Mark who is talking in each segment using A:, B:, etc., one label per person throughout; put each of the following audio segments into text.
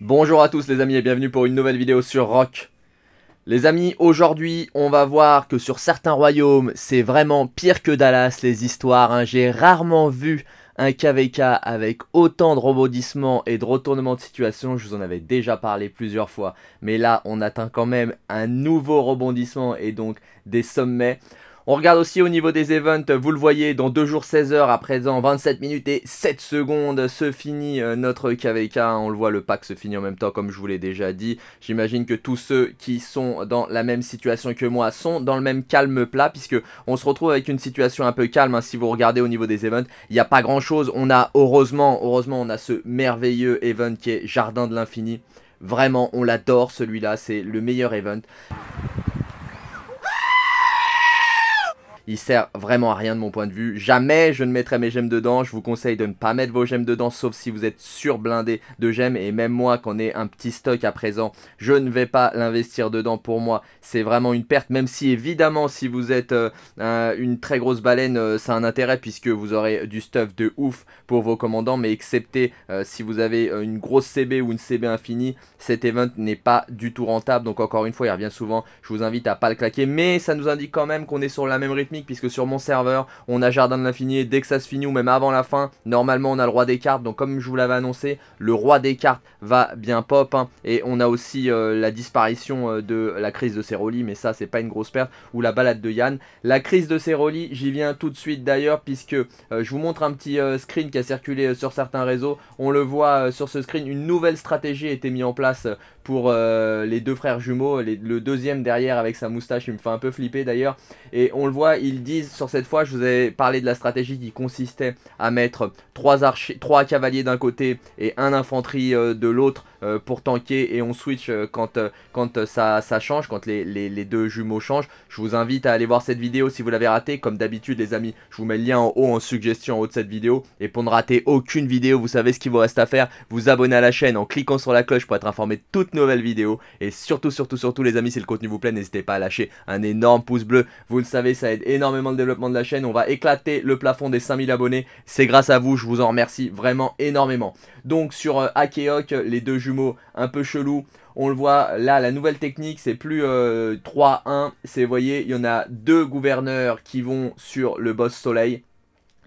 A: Bonjour à tous les amis et bienvenue pour une nouvelle vidéo sur Rock. Les amis, aujourd'hui on va voir que sur certains royaumes, c'est vraiment pire que Dallas les histoires. Hein. J'ai rarement vu un KVK avec autant de rebondissements et de retournements de situation, je vous en avais déjà parlé plusieurs fois, mais là on atteint quand même un nouveau rebondissement et donc des sommets. On regarde aussi au niveau des events, vous le voyez, dans 2 jours 16 heures à présent, 27 minutes et 7 secondes, se finit euh, notre KVK. On le voit, le pack se finit en même temps, comme je vous l'ai déjà dit. J'imagine que tous ceux qui sont dans la même situation que moi sont dans le même calme plat, puisque on se retrouve avec une situation un peu calme. Hein. si vous regardez au niveau des events, il n'y a pas grand chose. On a, heureusement, heureusement, on a ce merveilleux event qui est Jardin de l'Infini. Vraiment, on l'adore celui-là, c'est le meilleur event. Il sert vraiment à rien de mon point de vue. Jamais je ne mettrai mes gemmes dedans. Je vous conseille de ne pas mettre vos gemmes dedans, sauf si vous êtes surblindé de gemmes. Et même moi, qu'on ait un petit stock à présent, je ne vais pas l'investir dedans. Pour moi, c'est vraiment une perte. Même si, évidemment, si vous êtes euh, une très grosse baleine, C'est euh, ça a un intérêt puisque vous aurez du stuff de ouf pour vos commandants. Mais excepté euh, si vous avez une grosse CB ou une CB infinie, cet event n'est pas du tout rentable. Donc encore une fois, il revient souvent. Je vous invite à pas le claquer. Mais ça nous indique quand même qu'on est sur la même rythme puisque sur mon serveur on a Jardin de l'Infini et dès que ça se finit ou même avant la fin normalement on a le roi des cartes donc comme je vous l'avais annoncé le roi des cartes va bien pop hein. et on a aussi euh, la disparition euh, de la crise de Ceroli mais ça c'est pas une grosse perte ou la balade de Yann. La crise de Ceroli j'y viens tout de suite d'ailleurs puisque euh, je vous montre un petit screen qui a circulé sur certains réseaux. On le voit sur ce screen une nouvelle stratégie a été mise en place pour les deux frères jumeaux, le deuxième derrière avec sa moustache il me fait un peu flipper d'ailleurs et on le voit ils disent sur cette fois, je vous ai parlé de la stratégie qui consistait à mettre 3, trois cavaliers d'un côté et un infanterie euh, de l'autre euh, pour tanker et on switch euh, quand, quand ça, ça, change, quand les, les, deux jumeaux changent. Je vous invite à aller voir cette vidéo si vous l'avez raté. Comme d'habitude les amis, je vous mets le lien en haut en suggestion en haut de cette vidéo. Et pour ne rater aucune vidéo, vous savez ce qu'il vous reste à faire. Vous abonner à la chaîne en cliquant sur la cloche pour être informé de toutes nouvelles vidéos. Et surtout, surtout, surtout les amis, si le contenu vous plaît, n'hésitez pas à lâcher un énorme pouce bleu. Vous le savez, ça aide énormément énormément le développement de la chaîne. On va éclater le plafond des 5000 abonnés. C'est grâce à vous, je vous en remercie vraiment énormément. Donc sur euh, Akeok, les deux jumeaux un peu chelous. On le voit là, la nouvelle technique, c'est plus 3-1. Euh, c'est, vous voyez, il y en a deux gouverneurs qui vont sur le boss soleil.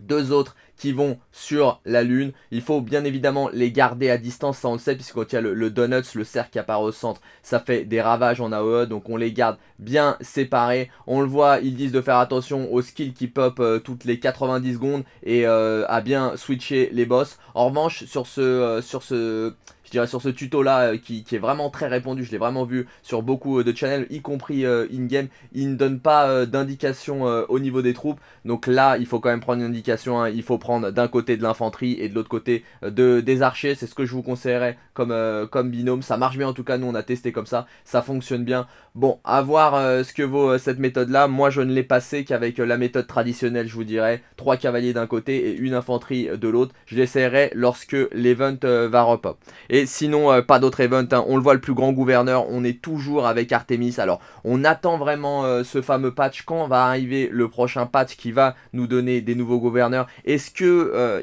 A: Deux autres qui vont sur la Lune. Il faut bien évidemment les garder à distance, ça on le sait, puisque quand il y a le, donuts, le cercle qui apparaît au centre, ça fait des ravages en AOE, donc on les garde bien séparés. On le voit, ils disent de faire attention aux skills qui pop euh, toutes les 90 secondes et euh, à bien switcher les boss. En revanche, sur ce... Euh, sur ce je dirais sur ce tuto là euh, qui, est vraiment très répandu, je l'ai vraiment vu sur beaucoup euh, de channels, y compris euh, in-game, il ne donne pas d'indication au niveau des troupes, donc là il faut quand même prendre une indication, hein. il faut prendre d'un côté de l'infanterie et de l'autre côté de, des archers, c'est ce que je vous conseillerais comme, comme binôme, ça marche bien en tout cas, nous on a testé comme ça, ça fonctionne bien. Bon, à voir ce que vaut cette méthode là, moi je ne l'ai passé qu'avec la méthode traditionnelle je vous dirais, trois cavaliers d'un côté et une infanterie de l'autre, je l'essaierai lorsque l'event va repop. Et sinon, euh, pas d'autres events. Hein. On le voit, le plus grand gouverneur, on est toujours avec Artemis. Alors, on attend vraiment euh, ce fameux patch. Quand va arriver le prochain patch qui va nous donner des nouveaux gouverneurs Est-ce que euh,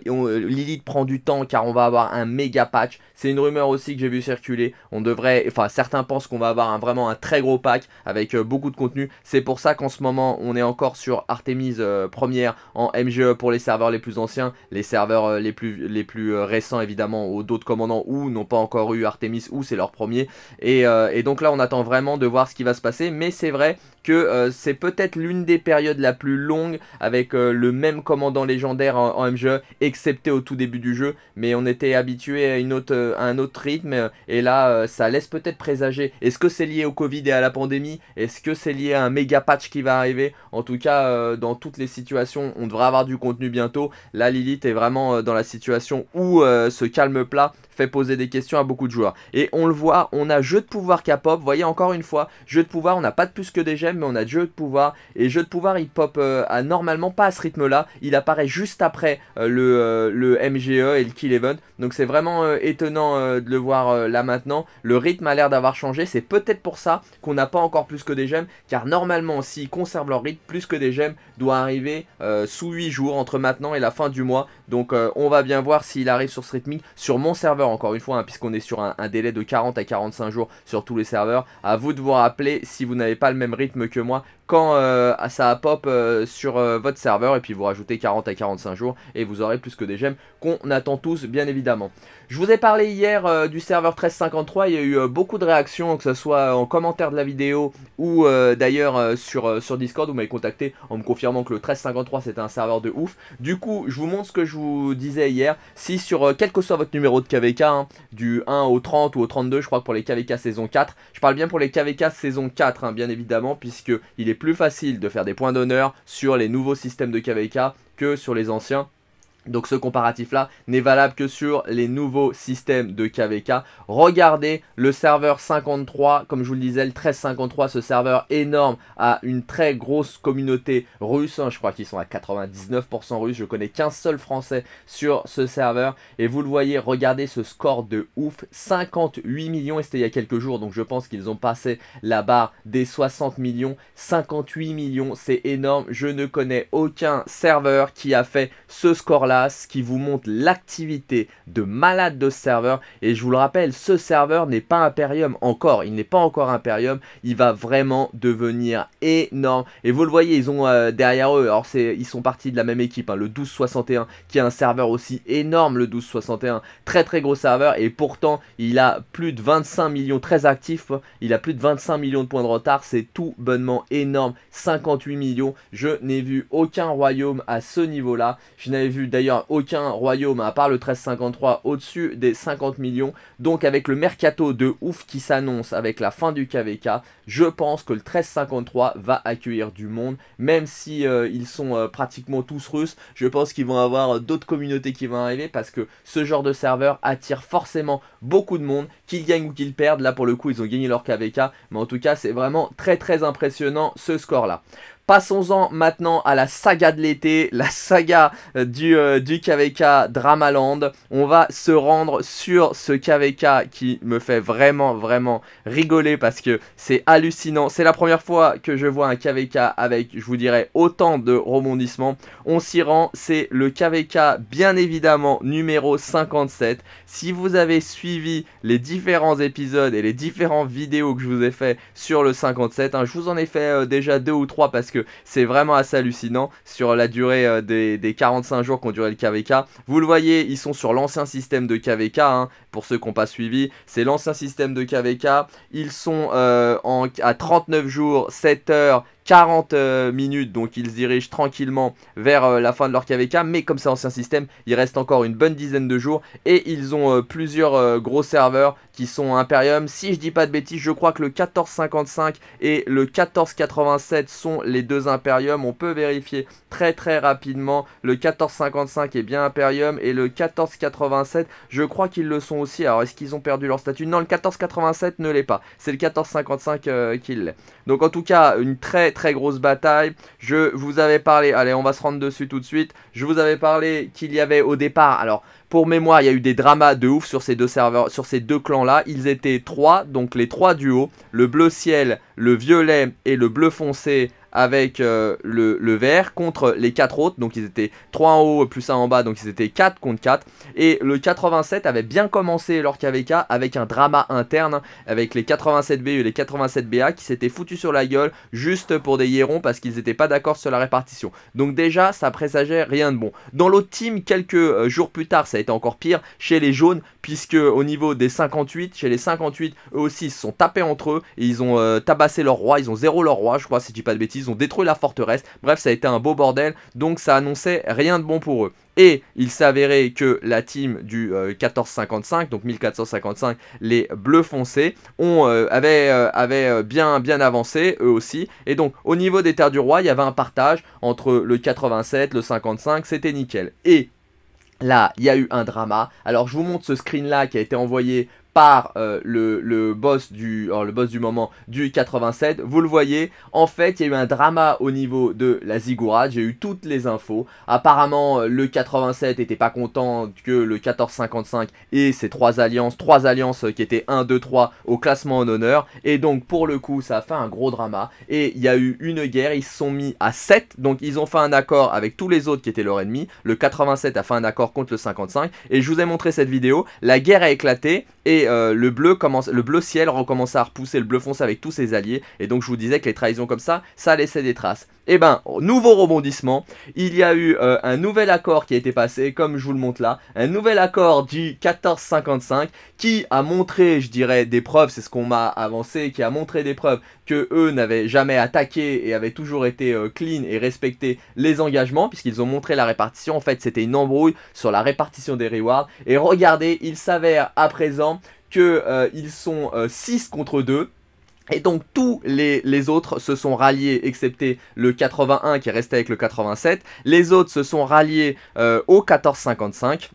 A: Lilith prend du temps car on va avoir un méga patch C'est une rumeur aussi que j'ai vu circuler. On devrait, enfin, certains pensent qu'on va avoir vraiment un très gros pack avec beaucoup de contenu. C'est pour ça qu'en ce moment, on est encore sur Artemis première en MGE pour les serveurs les plus anciens, les serveurs les plus, les plus récents évidemment aux d'autres commandants ou non pas encore eu Artemis ou c'est leur premier. Euh, et, donc là, on attend vraiment de voir ce qui va se passer. Mais c'est vrai que euh, c'est peut-être l'une des périodes la plus longue avec euh, le même commandant légendaire en, MGE, excepté au tout début du jeu. Mais on était habitué à, une autre, un autre rythme. Et là, ça laisse peut-être présager. Est-ce que c'est lié au Covid et à la pandémie Est-ce que c'est lié à un méga patch qui va arriver En tout cas, dans toutes les situations, on devra avoir du contenu bientôt. Là, Lilith est vraiment dans la situation où ce calme plat fait poser des questions à beaucoup de joueurs. Et on le voit, on a jeu de pouvoir a pop voyez encore une fois, jeu de pouvoir, on n'a pas de plus que des gemmes, mais on a jeu de pouvoir. Et jeu de pouvoir, il pop euh, normalement pas à ce rythme-là, il apparaît juste après euh, le, euh, le, MGE et le Kill Event. Donc c'est vraiment étonnant de le voir là maintenant. Le rythme a l'air d'avoir changé, c'est peut-être pour ça qu'on n'a pas encore plus que des gemmes, car normalement, s'ils conservent leur rythme, plus que des gemmes doit arriver sous 8 jours entre maintenant et la fin du mois. Donc euh, on va bien voir s'il arrive sur ce sur mon serveur encore une fois, hein, puisqu'on est sur un, un, délai de 40 à 45 jours sur tous les serveurs. À vous de vous rappeler si vous n'avez pas le même rythme que moi, quand euh, ça pop euh, sur euh, votre serveur et puis vous rajoutez 40 à 45 jours et vous aurez plus que des gemmes qu'on attend tous bien évidemment. Je vous ai parlé hier du serveur 1353, il y a eu beaucoup de réactions que ce soit en commentaire de la vidéo ou d'ailleurs sur, sur Discord vous m'avez contacté en me confirmant que le 1353 c'est un serveur de ouf. Du coup je vous montre ce que je vous disais hier, si sur quel que soit votre numéro de KVK, hein, du 1 au 30 ou au 32 je crois que pour les KVK saison 4, je parle bien pour les KVK saison 4 hein, bien évidemment puisque il est plus facile de faire des points d'honneur sur les nouveaux systèmes de KVK que sur les anciens donc ce comparatif-là n'est valable que sur les nouveaux systèmes de KVK. Regardez le serveur 53, comme je vous le disais, le 1353, ce serveur énorme a une très grosse communauté russe. Hein. Je crois qu'ils sont à 99% russe Je connais qu'un seul français sur ce serveur. Et vous le voyez, regardez ce score de ouf. 58 millions, et c'était il y a quelques jours, donc je pense qu'ils ont passé la barre des 60 millions. 58 millions, c'est énorme. Je ne connais aucun serveur qui a fait ce score-là qui vous montre l'activité de malade de ce serveur. Et je vous le rappelle, ce serveur n'est pas Imperium encore. Il n'est pas encore Imperium. Il va vraiment devenir énorme. Et vous le voyez, ils ont euh, derrière eux, alors ils sont partis de la même équipe, hein, le 1261, qui est un serveur aussi énorme, le 1261. Très très gros serveur. Et pourtant, il a plus de 25 millions, très actifs hein. Il a plus de 25 millions de points de retard. C'est tout bonnement énorme. 58 millions. Je n'ai vu aucun royaume à ce niveau-là. Je n'avais vu d'ailleurs aucun royaume, à part le 1353, au-dessus des 50 millions. Donc avec le mercato de ouf qui s'annonce avec la fin du KVK, je pense que le 1353 va accueillir du monde. Même si euh, ils sont euh, pratiquement tous russes, je pense qu'ils vont avoir euh, d'autres communautés qui vont arriver parce que ce genre de serveur attire forcément beaucoup de monde, qu'ils gagnent ou qu'ils perdent. Là pour le coup, ils ont gagné leur KVK, mais en tout cas, c'est vraiment très très impressionnant ce score là. Passons-en maintenant à la saga de l'été, la saga euh, du, euh, du KVK Dramaland. On va se rendre sur ce KVK qui me fait vraiment, vraiment rigoler parce que c'est hallucinant. C'est la première fois que je vois un KVK avec, je vous dirais, autant de rebondissements. On s'y rend, c'est le KVK bien évidemment numéro 57. Si vous avez suivi les différents épisodes et les différents vidéos que je vous ai fait sur le 57, hein, je vous en ai fait euh, déjà deux ou trois parce que c'est vraiment assez hallucinant sur la durée euh, des, 45 jours qu'ont duré le KVK. Vous le voyez, ils sont sur l'ancien système de KVK, hein, pour ceux qui n'ont pas suivi. C'est l'ancien système de KVK. Ils sont euh, à 39 jours, 7 heures 40 euh, minutes, donc ils dirigent tranquillement vers euh, la fin de leur KVK, mais comme c'est ancien système, il reste encore une bonne dizaine de jours, et ils ont euh, plusieurs gros serveurs qui sont Imperium. Si je dis pas de bêtises, je crois que le 1455 et le 1487 sont les deux Imperium, on peut vérifier très très rapidement, le 1455 est bien Imperium, et le 1487, je crois qu'ils le sont aussi, alors est-ce qu'ils ont perdu leur statut Non, le 1487 ne l'est pas, c'est le 1455 qui l'est. Donc en tout cas, une très très grosse bataille. Je vous avais parlé, allez on va se rendre dessus tout de suite. Je vous avais parlé qu'il y avait au départ, alors pour mémoire il y a eu des dramas de ouf sur ces deux serveurs, sur ces deux clans là. Ils étaient trois, donc les trois duos, le bleu ciel, le violet et le bleu foncé avec euh, le, vert contre les 4 autres. Donc ils étaient 3 en haut plus 1 en bas, donc ils étaient 4 contre 4. Et le 87 avait bien commencé leur KVK avec un drama interne avec les 87B et les 87BA qui s'étaient foutus sur la gueule juste pour des hierons parce qu'ils n'étaient pas d'accord sur la répartition. Donc déjà, ça présageait rien de bon. Dans l'autre team, quelques euh, jours plus tard, ça a été encore pire. Chez les jaunes, puisque au niveau des 58, chez les 58, eux aussi se sont tapés entre eux et ils ont euh, tabassé leur roi, ils ont zéro leur roi, je crois, si je dis pas de bêtises, ils ont détruit la forteresse. Bref, ça a été un beau bordel, donc ça annonçait rien de bon pour eux. Et il avéré que la team du 1455, euh, donc 1455, les bleus foncés, ont, euh, avaient, bien, bien avancé, eux aussi. Et donc, au niveau des terres du roi, il y avait un partage entre le 87, le 55, c'était nickel. Et Là, il y a eu un drama. Alors, je vous montre ce screen-là qui a été envoyé par euh, le, boss du, oh, le boss du moment du 87. Vous le voyez, en fait, il y a eu un drama au niveau de la ziggurat. J'ai eu toutes les infos. Apparemment, euh, le 87 était pas content que le 1455 et ses trois alliances, trois alliances euh, qui étaient 1, 2, 3 au classement en honneur. Et donc, pour le coup, ça a fait un gros drama. Et il y a eu une guerre. Ils se sont mis à 7. Donc, ils ont fait un accord avec tous les autres qui étaient leur ennemi, Le 87 a fait un accord contre le 55. Et je vous ai montré cette vidéo. La guerre a éclaté. Et euh, le, bleu commence, le bleu ciel recommence à repousser le bleu foncé avec tous ses alliés, et donc je vous disais que les trahisons comme ça, ça laissait des traces. Et eh ben, nouveau rebondissement, il y a eu euh, un nouvel accord qui a été passé, comme je vous le montre là, un nouvel accord du 1455 qui a montré, je dirais, des preuves, c'est ce qu'on m'a avancé, qui a montré des preuves que eux n'avaient jamais attaqué et avaient toujours été euh, clean et respecté les engagements puisqu'ils ont montré la répartition. En fait, c'était une embrouille sur la répartition des rewards. Et regardez, il s'avère à présent qu'ils euh, sont 6 euh, contre 2. Et donc tous les, autres se sont ralliés, excepté le 81 qui est resté avec le 87. Les autres se sont ralliés au au 1455.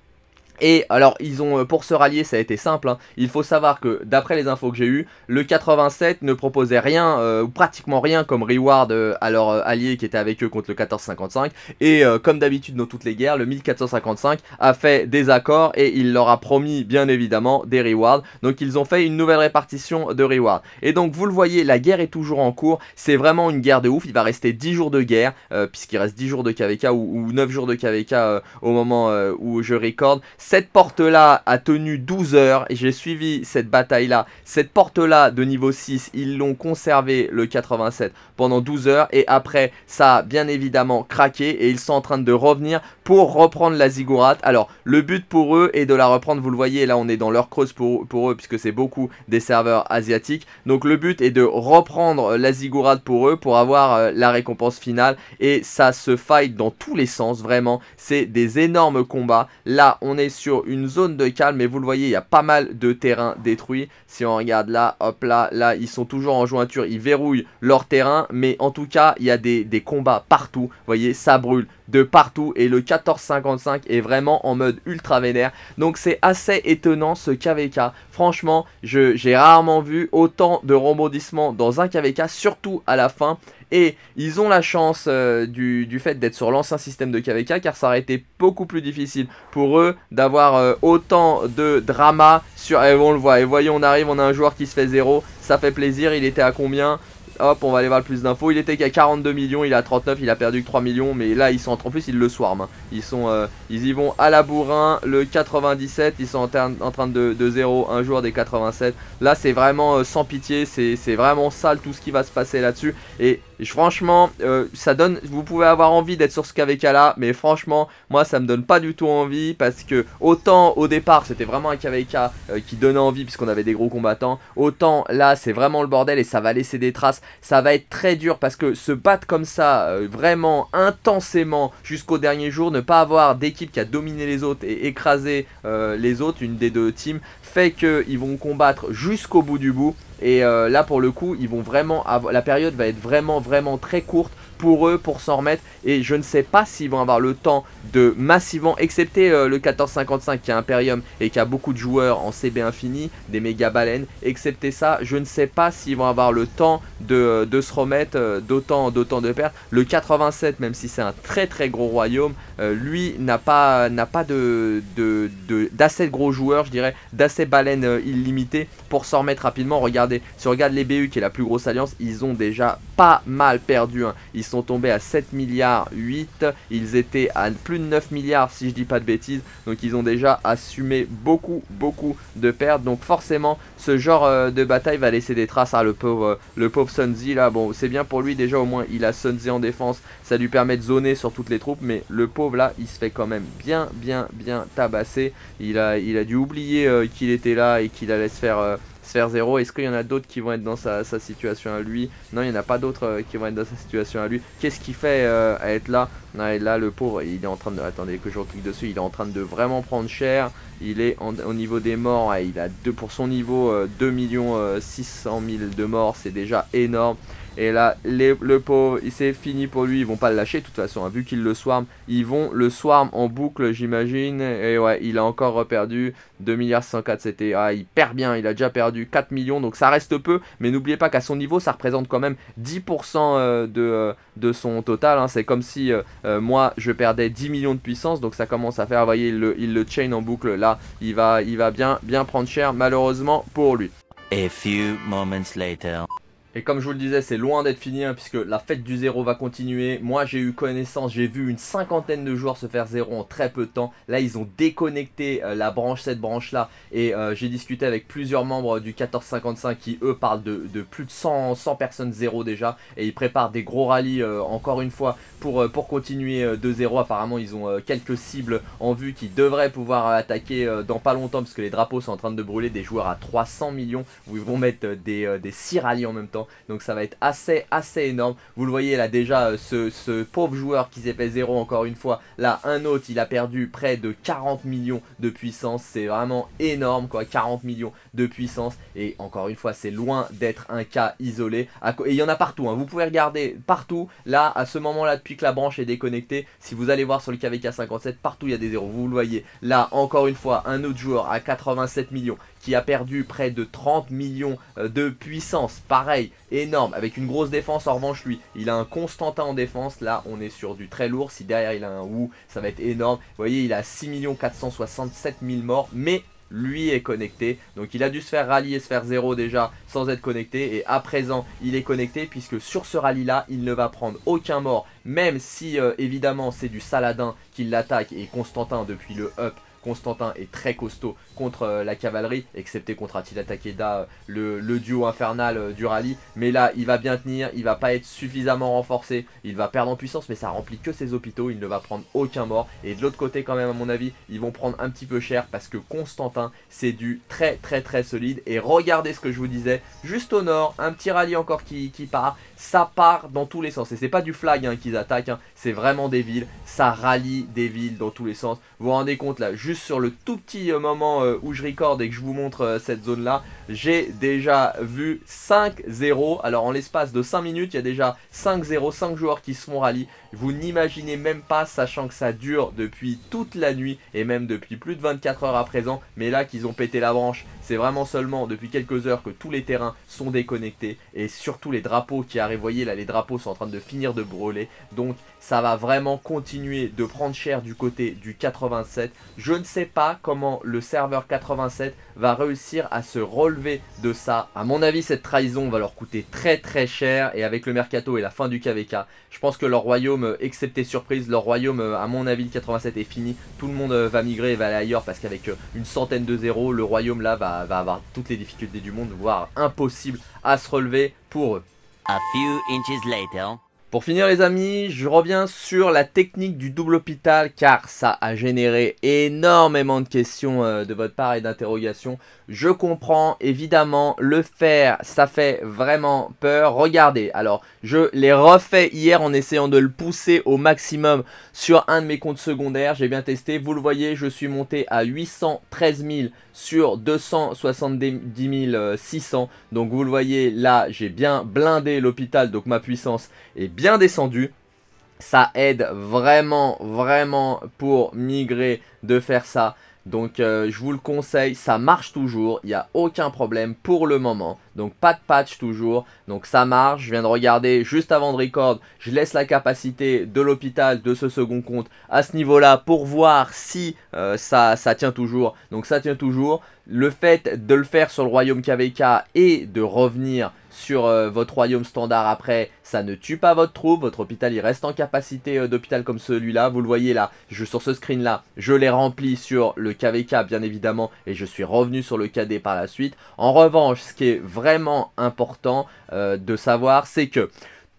A: Et alors, ils ont euh, pour se rallier, ça a été simple. Hein. Il faut savoir que, d'après les infos que j'ai eues, le 87 ne proposait rien, euh, ou pratiquement rien, comme reward euh, à leur allié alliés qui était avec eux contre le 1455. Et comme d'habitude dans toutes les guerres, le 1455 a fait des accords et il leur a promis, bien évidemment, des rewards. Donc, ils ont fait une nouvelle répartition de rewards. Et donc, vous le voyez, la guerre est toujours en cours. C'est vraiment une guerre de ouf. Il va rester 10 jours de guerre, puisqu'il reste 10 jours de KVK ou, ou 9 jours de KVK au moment où je recorde. Cette porte-là a tenu 12 heures, Et j'ai suivi cette bataille-là. Cette porte-là de niveau 6, ils l'ont conservé le 87 pendant 12 heures et après ça a bien évidemment craqué et ils sont en train de revenir pour reprendre la Ziggurat. Alors le but pour eux est de la reprendre, vous le voyez là on est dans leur creuse pour, eux puisque c'est beaucoup des serveurs asiatiques. Donc le but est de reprendre la Ziggurat pour eux pour avoir euh, la récompense finale et ça se fight dans tous les sens vraiment. C'est des énormes combats. Là on est sur sur une zone de calme et vous le voyez, il y a pas mal de terrains détruits. Si on regarde là, hop là, là, ils sont toujours en jointure, ils verrouillent leur terrain, mais en tout cas, il y a des, des combats partout. Vous voyez, ça brûle, de partout et le 14-55 est vraiment en mode ultra vénère. Donc c'est assez étonnant ce KVK. Franchement, j'ai rarement vu autant de rebondissements dans un KVK, surtout à la fin. Et ils ont la chance euh, du, fait d'être sur l'ancien système de KVK car ça aurait été beaucoup plus difficile pour eux d'avoir euh, autant de drama sur... Et on le voit, et voyez on arrive, on a un joueur qui se fait zéro ça fait plaisir, il était à combien Hop, on va aller voir le plus d'infos. Il était qu'à 42 millions, il a 39, il a perdu que 3 millions. Mais là, ils sont en plus, ils le swarm Ils, sont, euh, ils y vont à la bourrin, le 97. Ils sont en, train de, zéro 0 un jour des 87. Là, c'est vraiment euh, sans pitié. C'est vraiment sale tout ce qui va se passer là-dessus. Et franchement, euh, ça donne. Vous pouvez avoir envie d'être sur ce KVK là. Mais franchement, moi, ça me donne pas du tout envie. Parce que autant au départ, c'était vraiment un KVK qui donnait envie, puisqu'on avait des gros combattants. Autant là, c'est vraiment le bordel et ça va laisser des traces ça va être très dur parce que se battre comme ça, euh, vraiment intensément jusqu'au dernier jour, ne pas avoir d'équipe qui a dominé les autres et écrasé euh, les autres, une des deux teams, fait qu'ils vont combattre jusqu'au bout du bout. Et euh, là pour le coup, ils vont vraiment la période va être vraiment vraiment très courte pour eux pour s'en remettre. Et je ne sais pas s'ils vont avoir le temps de massivement, excepté euh, le 1455 qui a Imperium et qui a beaucoup de joueurs en CB infini, des méga baleines, excepté ça, je ne sais pas s'ils vont avoir le temps de, euh, se remettre euh, d'autant de pertes. Le 87, même si c'est un très très gros royaume, lui n'a pas, pas de d'assez de, gros joueurs, je dirais, d'assez baleines illimitées pour s'en remettre rapidement. Regardez, si on regarde les BU qui est la plus grosse alliance, ils ont déjà pas mal perdu. Hein. Ils sont tombés à 7 milliards 8. Ils étaient à plus de 9 milliards si je dis pas de bêtises. Donc ils ont déjà assumé beaucoup, beaucoup de pertes. Donc forcément, ce genre euh, de bataille va laisser des traces. à le pauvre, euh, le pauvre Sunzi là, bon, c'est bien pour lui déjà au moins. Il a Sunzi en défense. Ça lui permet de zoner sur toutes les troupes. Mais le pauvre là, il se fait quand même bien, bien, bien tabasser. Il a, il a dû oublier euh, qu'il était là et qu'il allait se faire sphère 0. Est-ce qu'il y en a d'autres qui vont être dans sa, situation à lui Non, il n'y en a pas d'autres euh, qui vont être dans sa situation à lui. Qu'est-ce qu'il fait euh, à être là Là, le pauvre, il est en train de... Attendez que je clique dessus. Il est en train de vraiment prendre cher. Il est au niveau des morts. il a pour son niveau 2 euh, millions 600 000 de morts. C'est déjà énorme. Et là, le pauvre, c'est fini pour lui. Ils vont pas le lâcher de toute façon. Hein. vu qu'ils le swarm, ils vont le swarm en boucle, j'imagine. Et ouais, il a encore reperdu 2 milliards C'était, ah, il perd bien. Il a déjà perdu 4 millions. Donc ça reste peu. Mais n'oubliez pas qu'à son niveau, ça représente quand même 10% euh, euh, de, son total. Hein. C'est comme si euh, moi, je perdais 10 millions de puissance. Donc ça commence à faire. Vous voyez, il le, il chain en boucle. Là, il va, il va bien, bien prendre cher, malheureusement pour lui. A few moments later. Et comme je vous le disais, c'est loin d'être fini hein, puisque la fête du zéro va continuer. Moi, j'ai eu connaissance, j'ai vu une cinquantaine de joueurs se faire zéro en très peu de temps. Là, ils ont déconnecté euh, la branche, cette branche-là. Et euh, j'ai discuté avec plusieurs membres du 1455 qui, eux, parlent de, plus de 100, 100, personnes zéro déjà. Et ils préparent des gros rallyes, euh, encore une fois, pour, pour continuer de zéro. Apparemment, ils ont quelques cibles en vue qui devraient pouvoir attaquer dans pas longtemps puisque les drapeaux sont en train de brûler. Des joueurs à 300 millions où ils vont mettre des, des 6 rallyes en même temps. Donc ça va être assez, assez énorme. Vous le voyez là déjà, euh, ce, pauvre joueur qui s'est fait 0 encore une fois. Là, un autre, il a perdu près de 40 millions de puissance. C'est vraiment énorme quoi, 40 millions de puissance. Et encore une fois, c'est loin d'être un cas isolé. Et il y en a partout, hein. vous pouvez regarder partout. Là, à ce moment-là, depuis que la branche est déconnectée, si vous allez voir sur le KVK 57, partout il y a des zéros. Vous le voyez, là, encore une fois, un autre joueur à 87 millions qui a perdu près de 30 millions euh, de puissance. Pareil, énorme, avec une grosse défense. En revanche, lui, il a un Constantin en défense. Là, on est sur du très lourd. Si derrière, il a un Wu, ça va être énorme. Vous voyez, il a 6 467 000 morts, mais lui est connecté. Donc il a dû se faire rallier, se faire zéro déjà sans être connecté. Et à présent, il est connecté puisque sur ce rallye là, il ne va prendre aucun mort. Même si euh, évidemment c'est du Saladin qui l'attaque et Constantin depuis le up Constantin est très costaud contre euh, la cavalerie, excepté contre Attila Takeda, euh, le, duo infernal euh, du rallye. Mais là, il va bien tenir, il va pas être suffisamment renforcé, il va perdre en puissance, mais ça remplit que ses hôpitaux, il ne va prendre aucun mort. Et de l'autre côté, quand même, à mon avis, ils vont prendre un petit peu cher parce que Constantin, c'est du très très très solide. Et regardez ce que je vous disais, juste au nord, un petit rallye encore qui, part, ça part dans tous les sens. Et c'est pas du flag hein, qu'ils attaquent, hein. c'est vraiment des villes, ça rallie des villes dans tous les sens. Vous vous rendez compte là, juste juste sur le tout petit euh, moment euh, où je recorde et que je vous montre euh, cette zone là, j'ai déjà vu 5-0. Alors en l'espace de 5 minutes, il y a déjà 5-0, 5 joueurs qui se font rallye. Vous n'imaginez même pas, sachant que ça dure depuis toute la nuit et même depuis plus de 24 heures à présent, mais là qu'ils ont pété la branche, c'est vraiment seulement depuis quelques heures que tous les terrains sont déconnectés et surtout les drapeaux qui arrivent, voyez là les drapeaux sont en train de finir de brûler, donc ça va vraiment continuer de prendre cher du côté du 87. Je ne sais pas comment le serveur 87 va réussir à se relever de ça. À mon avis cette trahison va leur coûter très très cher et avec le mercato et la fin du KVK, je pense que leur royaume euh, excepté surprise, leur royaume, euh, à mon avis, le 87 est fini. Tout le monde euh, va migrer et va aller ailleurs parce qu'avec une centaine de zéros, le royaume là va, va avoir toutes les difficultés du monde, voire impossible à se relever pour eux. A few inches later. Pour finir les amis, je reviens sur la technique du double hôpital car ça a généré énormément de questions euh, de votre part et d'interrogations. Je comprends évidemment le faire, ça fait vraiment peur. Regardez, alors je l'ai refait hier en essayant de le pousser au maximum sur un de mes comptes secondaires. J'ai bien testé, vous le voyez, je suis monté à 813 000 sur 270 600. Euh, donc vous le voyez là, j'ai bien blindé l'hôpital, donc ma puissance est bien descendu. Ça aide vraiment, vraiment pour migrer de faire ça. Donc euh, je vous le conseille, ça marche toujours, il n'y a aucun problème pour le moment. Donc pas de patch toujours, donc ça marche. Je viens de regarder juste avant de record, je laisse la capacité de l'hôpital de ce second compte à ce niveau-là pour voir si euh, ça, ça tient toujours. Donc ça tient toujours. Le fait de le faire sur le royaume KVK et de revenir sur euh, votre royaume standard après, ça ne tue pas votre troupe, votre hôpital il reste en capacité euh, d'hôpital comme celui-là, vous le voyez là, sur ce screen là, je l'ai rempli sur le KVK bien évidemment et je suis revenu sur le KD par la suite. En revanche, ce qui est vraiment important euh, de savoir, c'est que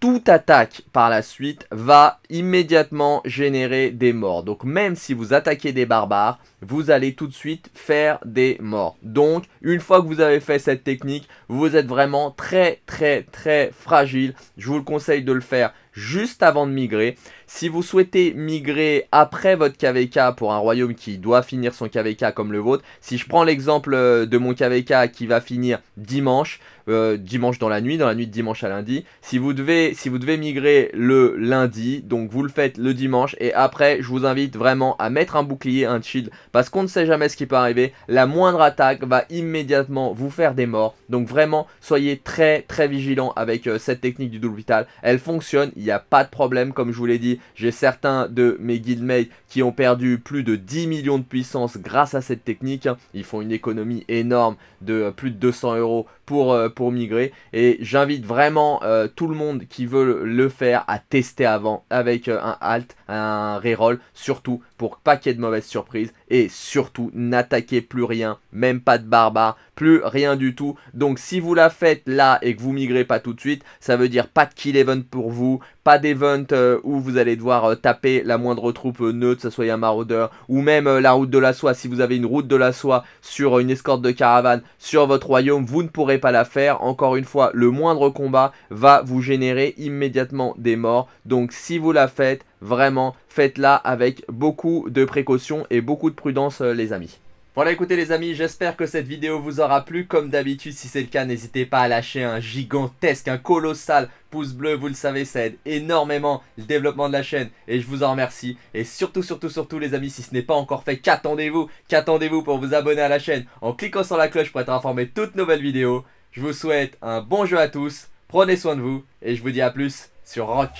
A: toute attaque par la suite va immédiatement générer des morts. Donc même si vous attaquez des barbares, vous allez tout de suite faire des morts. Donc une fois que vous avez fait cette technique, vous êtes vraiment très très très fragile. Je vous le conseille de le faire juste avant de migrer. Si vous souhaitez migrer après votre KVK pour un royaume qui doit finir son KVK comme le vôtre, si je prends l'exemple euh, de mon KVK qui va finir dimanche, euh, dimanche dans la nuit, dans la nuit de dimanche à lundi, si vous, devez, si vous devez migrer le lundi, donc vous le faites le dimanche, et après je vous invite vraiment à mettre un bouclier, un shield, parce qu'on ne sait jamais ce qui peut arriver, la moindre attaque va immédiatement vous faire des morts, donc vraiment soyez très très vigilant avec euh, cette technique du double vital, elle fonctionne, il n'y a pas de problème comme je vous l'ai dit, j'ai certains de mes guildmates qui ont perdu plus de 10 millions de puissance grâce à cette technique. Ils font une économie énorme de euh, plus de 200 euros euh, pour, migrer. Et j'invite vraiment euh, tout le monde qui veut le faire à tester avant avec euh, un alt, un reroll, surtout pour pas qu'il y ait de mauvaises surprises. Et surtout, n'attaquez plus rien, même pas de barbare, plus rien du tout. Donc si vous la faites là et que vous migrez pas tout de suite, ça veut dire pas de kill event pour vous, pas d'event où vous allez devoir taper la moindre troupe neutre, que ce soit un maraudeur, ou même la route de la soie, si vous avez une route de la soie sur une escorte de caravane, sur votre royaume, vous ne pourrez pas la faire. Encore une fois, le moindre combat va vous générer immédiatement des morts. Donc si vous la faites, vraiment, faites-la avec beaucoup de précautions et beaucoup de prudence euh, les amis. Voilà écoutez les amis, j'espère que cette vidéo vous aura plu. Comme d'habitude, si c'est le cas, n'hésitez pas à lâcher un gigantesque, un colossal pouce bleu. Vous le savez, ça aide énormément le développement de la chaîne et je vous en remercie. Et surtout, surtout, surtout les amis, si ce n'est pas encore fait, qu'attendez-vous Qu'attendez-vous pour vous abonner à la chaîne en cliquant sur la cloche pour être informé de toutes nouvelles vidéos. Je vous souhaite un bon jeu à tous, prenez soin de vous et je vous dis à plus sur Rock.